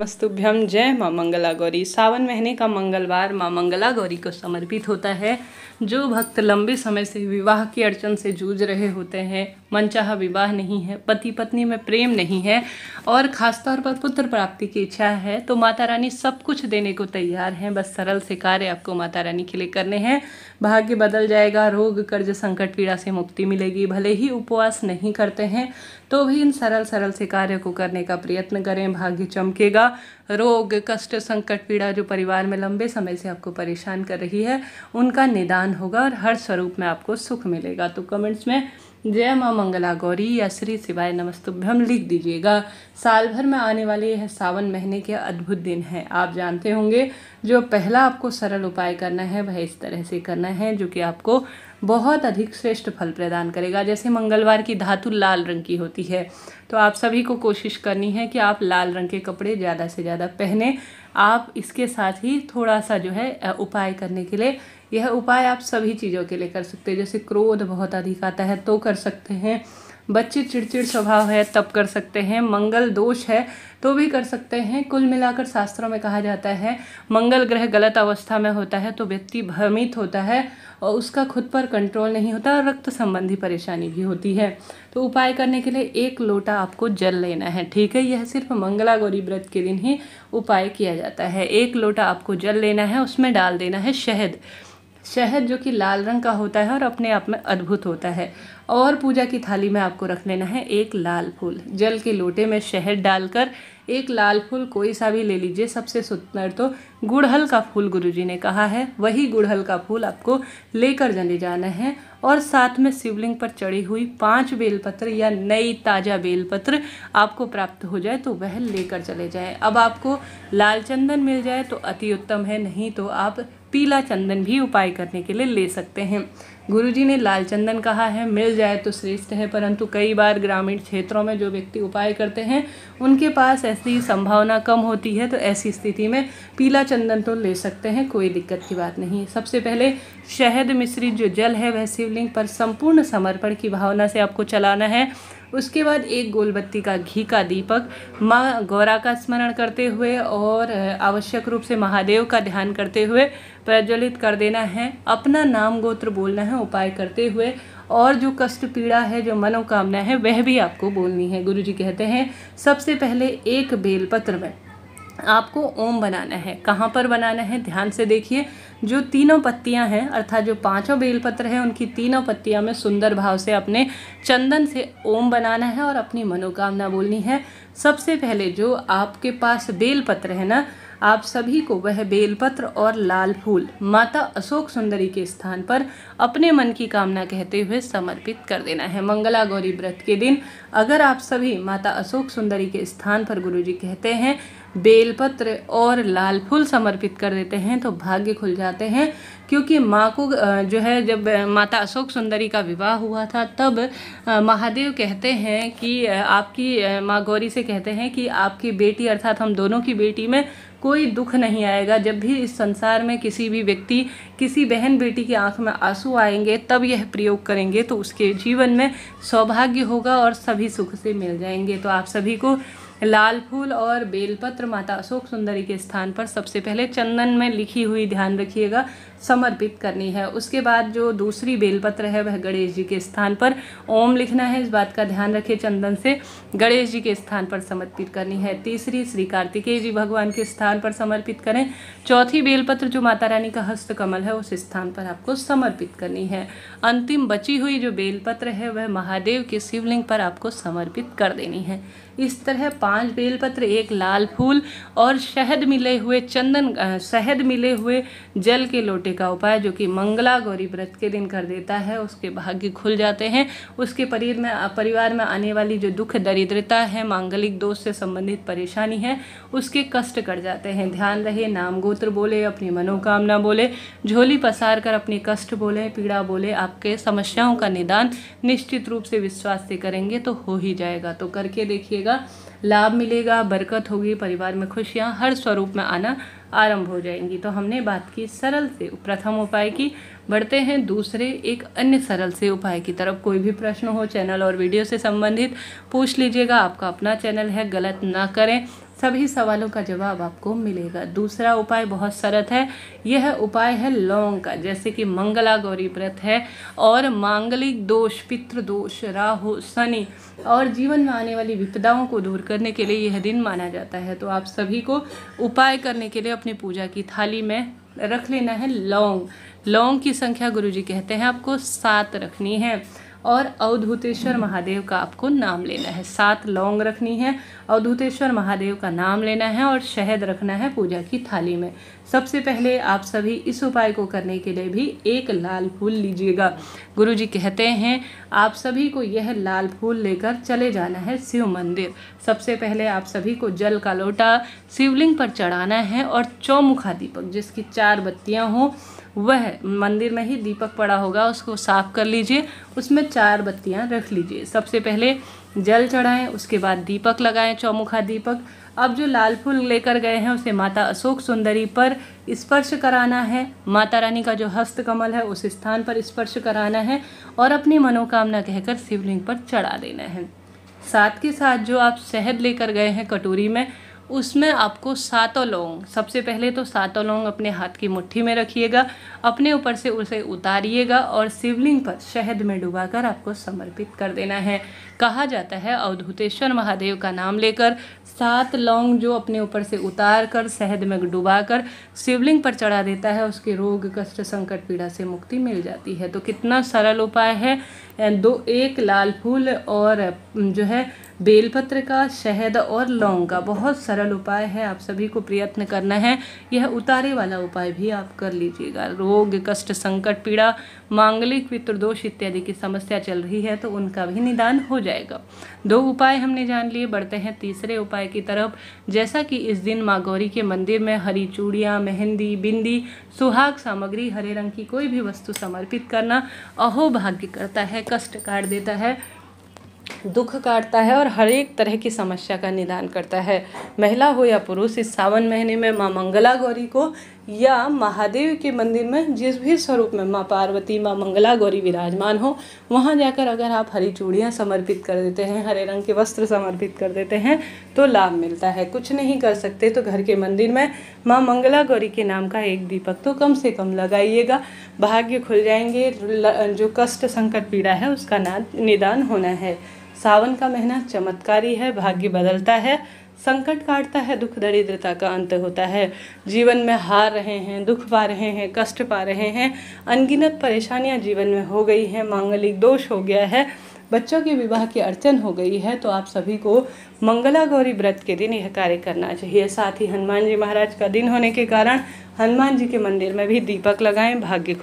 वस्तुभ्यम जय माँ मंगला गौरी सावन महीने का मंगलवार माँ मंगला गौरी को समर्पित होता है जो भक्त लंबे समय से विवाह की अड़चन से जूझ रहे होते हैं मनचाहा विवाह नहीं है पति पत्नी में प्रेम नहीं है और ख़ासतौर पर पुत्र प्राप्ति की इच्छा है तो माता रानी सब कुछ देने को तैयार हैं बस सरल से कार्य आपको माता रानी के लिए करने हैं भाग्य बदल जाएगा रोग कर्ज संकट पीड़ा से मुक्ति मिलेगी भले ही उपवास नहीं करते हैं तो भी इन सरल सरल से कार्य को करने का प्रयत्न करें भाग्य चमकेगा रोग कष्ट संकट पीड़ा जो परिवार में लंबे समय से आपको परेशान कर रही है उनका निदान होगा और हर स्वरूप में आपको सुख मिलेगा तो कमेंट्स में जय माँ मंगला गौरी या श्री शिवाय नमस्तुभ्यम लिख दीजिएगा साल भर में आने वाले यह सावन महीने के अद्भुत दिन हैं आप जानते होंगे जो पहला आपको सरल उपाय करना है वह इस तरह से करना है जो कि आपको बहुत अधिक श्रेष्ठ फल प्रदान करेगा जैसे मंगलवार की धातु लाल रंग की होती है तो आप सभी को कोशिश करनी है कि आप लाल रंग के कपड़े ज़्यादा से ज़्यादा पहने आप इसके साथ ही थोड़ा सा जो है उपाय करने के लिए यह उपाय आप सभी चीज़ों के लिए कर सकते हैं जैसे क्रोध बहुत अधिक आता है तो कर सकते हैं बच्चे चिड़चिड़ स्वभाव है तब कर सकते हैं मंगल दोष है तो भी कर सकते हैं कुल मिलाकर शास्त्रों में कहा जाता है मंगल ग्रह गलत अवस्था में होता है तो व्यक्ति भ्रमित होता है और उसका खुद पर कंट्रोल नहीं होता और रक्त संबंधी परेशानी भी होती है तो उपाय करने के लिए एक लोटा आपको जल लेना है ठीक है यह सिर्फ मंगला गौरी व्रत के दिन ही उपाय किया जाता है एक लोटा आपको जल लेना है उसमें डाल देना है शहद शहद जो कि लाल रंग का होता है और अपने आप में अद्भुत होता है और पूजा की थाली में आपको रख लेना है एक लाल फूल जल के लोटे में शहद डालकर एक लाल फूल कोई सा भी ले लीजिए सबसे सुंदर तो गुड़हल का फूल गुरुजी ने कहा है वही गुड़हल का फूल आपको लेकर चले जाना है और साथ में शिवलिंग पर चढ़ी हुई पांच बेलपत्र या नई ताज़ा बेलपत्र आपको प्राप्त हो जाए तो वह लेकर चले जाए अब आपको लाल चंदन मिल जाए तो अति उत्तम है नहीं तो आप पीला चंदन भी उपाय करने के लिए ले सकते हैं गुरुजी ने लाल चंदन कहा है मिल जाए तो श्रेष्ठ है परंतु कई बार ग्रामीण क्षेत्रों में जो व्यक्ति उपाय करते हैं उनके पास ऐसी संभावना कम होती है तो ऐसी स्थिति में पीला चंदन तो ले सकते हैं कोई दिक्कत की बात नहीं सबसे पहले शहद मिश्रित जो जल है वह शिवलिंग पर संपूर्ण समर्पण की भावना से आपको चलाना है उसके बाद एक गोलबत्ती का घी का दीपक माँ गौरा का स्मरण करते हुए और आवश्यक रूप से महादेव का ध्यान करते हुए प्रज्वलित कर देना है अपना नाम गोत्र बोलना है उपाय करते हुए और जो कष्ट पीड़ा है जो मनोकामना है वह भी आपको बोलनी है गुरु जी कहते हैं सबसे पहले एक बेलपत्र में आपको ओम बनाना है कहाँ पर बनाना है ध्यान से देखिए जो तीनों पत्तियाँ हैं अर्थात जो पांचों बेलपत्र हैं उनकी तीनों पत्तियां में सुंदर भाव से अपने चंदन से ओम बनाना है और अपनी मनोकामना बोलनी है सबसे पहले जो आपके पास बेलपत्र है ना आप सभी को वह बेलपत्र और लाल फूल माता अशोक सुंदरी के स्थान पर अपने मन की कामना कहते हुए समर्पित कर देना है मंगला गौरी व्रत के दिन अगर आप सभी माता अशोक सुंदरी के स्थान पर गुरु जी कहते हैं बेलपत्र और लाल फूल समर्पित कर देते हैं तो भाग्य खुल जाते हैं क्योंकि माँ को जो है जब माता अशोक सुंदरी का विवाह हुआ था तब महादेव कहते हैं कि आपकी माँ गौरी से कहते हैं कि आपकी बेटी अर्थात हम दोनों की बेटी में कोई दुख नहीं आएगा जब भी इस संसार में किसी भी व्यक्ति किसी बहन बेटी की आंख में आंसू आएंगे तब यह प्रयोग करेंगे तो उसके जीवन में सौभाग्य होगा और सभी सुख से मिल जाएंगे तो आप सभी को लाल फूल और बेलपत्र माता अशोक सुंदरी के स्थान पर सबसे पहले चंदन में लिखी हुई ध्यान रखिएगा समर्पित करनी है उसके बाद जो दूसरी बेलपत्र है वह गणेश जी के स्थान पर ओम लिखना है इस बात का ध्यान रखें चंदन से गणेश जी के स्थान पर समर्पित करनी है तीसरी श्री कार्तिकेय जी भगवान के स्थान पर समर्पित करें चौथी बेलपत्र जो माता रानी का हस्त कमल है उस स्थान पर आपको समर्पित करनी है अंतिम बची हुई जो बेलपत्र है वह महादेव के शिवलिंग पर आपको समर्पित कर देनी है इस तरह पांच बेलपत्र एक लाल फूल और शहद मिले हुए चंदन शहद मिले हुए जल के लोटे मोटे का उपाय जो कि मंगला गौरी व्रत के दिन कर देता है उसके भाग्य खुल जाते हैं उसके परिवार में परिवार में आने वाली जो दुख दरिद्रता है मांगलिक दोष से संबंधित परेशानी है उसके कष्ट कट जाते हैं ध्यान रहे नाम गोत्र बोले अपनी मनोकामना बोले झोली पसार कर अपने कष्ट बोले पीड़ा बोले आपके समस्याओं का निदान निश्चित रूप से विश्वास से करेंगे तो हो ही जाएगा तो करके देखिएगा लाभ मिलेगा बरकत होगी परिवार में खुशियाँ हर स्वरूप में आना आरंभ हो जाएंगी तो हमने बात की सरल से प्रथम उपाय की बढ़ते हैं दूसरे एक अन्य सरल से उपाय की तरफ कोई भी प्रश्न हो चैनल और वीडियो से संबंधित पूछ लीजिएगा आपका अपना चैनल है गलत ना करें सभी सवालों का जवाब आपको मिलेगा दूसरा उपाय बहुत सरल है यह उपाय है लौंग का जैसे कि मंगला गौरी व्रत है और मांगलिक दोष पितृ दोष राहु शनि और जीवन में आने वाली विपदाओं को दूर करने के लिए यह दिन माना जाता है तो आप सभी को उपाय करने के लिए अपनी पूजा की थाली में रख लेना है लौंग लौंग की संख्या गुरु जी कहते हैं आपको सात रखनी है और अवधूतेश्वर महादेव का आपको नाम लेना है सात लौंग रखनी है अवधूतेश्वर महादेव का नाम लेना है और शहद रखना है पूजा की थाली में सबसे पहले आप सभी इस उपाय को करने के लिए भी एक लाल फूल लीजिएगा गुरु जी कहते हैं आप सभी को यह लाल फूल लेकर चले जाना है शिव मंदिर सबसे पहले आप सभी को जल का लोटा शिवलिंग पर चढ़ाना है और चौमुखा दीपक जिसकी चार बत्तियाँ हों वह मंदिर में ही दीपक पड़ा होगा उसको साफ कर लीजिए उसमें चार बत्तियाँ रख लीजिए सबसे पहले जल चढ़ाएं उसके बाद दीपक लगाएं चौमुखा दीपक अब जो लाल फूल लेकर गए हैं उसे माता अशोक सुंदरी पर स्पर्श कराना है माता रानी का जो हस्त कमल है उस स्थान पर स्पर्श कराना है और अपनी मनोकामना कहकर शिवलिंग पर चढ़ा देना है साथ के साथ जो आप शहद लेकर गए हैं कटोरी में उसमें आपको सातों लौंग सबसे पहले तो सातों लौंग अपने हाथ की मुट्ठी में रखिएगा अपने ऊपर से उसे उतारिएगा और शिवलिंग पर शहद में डुबाकर आपको समर्पित कर देना है कहा जाता है अवधूतेश्वर महादेव का नाम लेकर सात लौंग जो अपने ऊपर से उतार कर शहद में डुबा कर शिवलिंग पर चढ़ा देता है उसके रोग कष्ट संकट पीड़ा से मुक्ति मिल जाती है तो कितना सरल उपाय है दो एक लाल फूल और जो है बेलपत्र का शहद और लौंग का बहुत सरल उपाय है आप सभी को प्रयत्न करना है यह उतारे वाला उपाय भी आप कर लीजिएगा रोग कष्ट संकट पीड़ा मांगलिक पितृदोष इत्यादि की समस्या चल रही है तो उनका भी निदान हो जाएगा दो उपाय हमने जान लिए बढ़ते हैं तीसरे उपाय की तरफ जैसा कि इस दिन माँ गौरी के मंदिर में हरी चूड़ियाँ मेहंदी बिंदी सुहाग सामग्री हरे रंग की कोई भी वस्तु समर्पित करना अहोभाग्य करता है कष्ट काट देता है दुख काटता है और हर एक तरह की समस्या का निदान करता है महिला हो या पुरुष इस सावन महीने में माँ मंगला गौरी को या महादेव के मंदिर में जिस भी स्वरूप में माँ पार्वती माँ मंगला गौरी विराजमान हो वहाँ जाकर अगर आप हरी चूड़ियाँ समर्पित कर देते हैं हरे रंग के वस्त्र समर्पित कर देते हैं तो लाभ मिलता है कुछ नहीं कर सकते तो घर के मंदिर में माँ मंगला गौरी के नाम का एक दीपक तो कम से कम लगाइएगा भाग्य खुल जाएंगे जो कष्ट संकट पीड़ा है उसका निदान होना है सावन का महीना चमत्कारी है भाग्य बदलता है संकट काटता है दुख दरिद्रता का अंत होता है जीवन में हार रहे हैं दुख पा रहे हैं कष्ट पा रहे हैं अनगिनत परेशानियां जीवन में हो गई हैं मांगलिक दोष हो गया है बच्चों के विवाह की अड़चन हो गई है तो आप सभी को मंगला गौरी व्रत के दिन यह कार्य करना चाहिए साथ ही हनुमान जी महाराज का दिन होने के कारण हनुमान जी के मंदिर में भी दीपक लगाएं भाग्य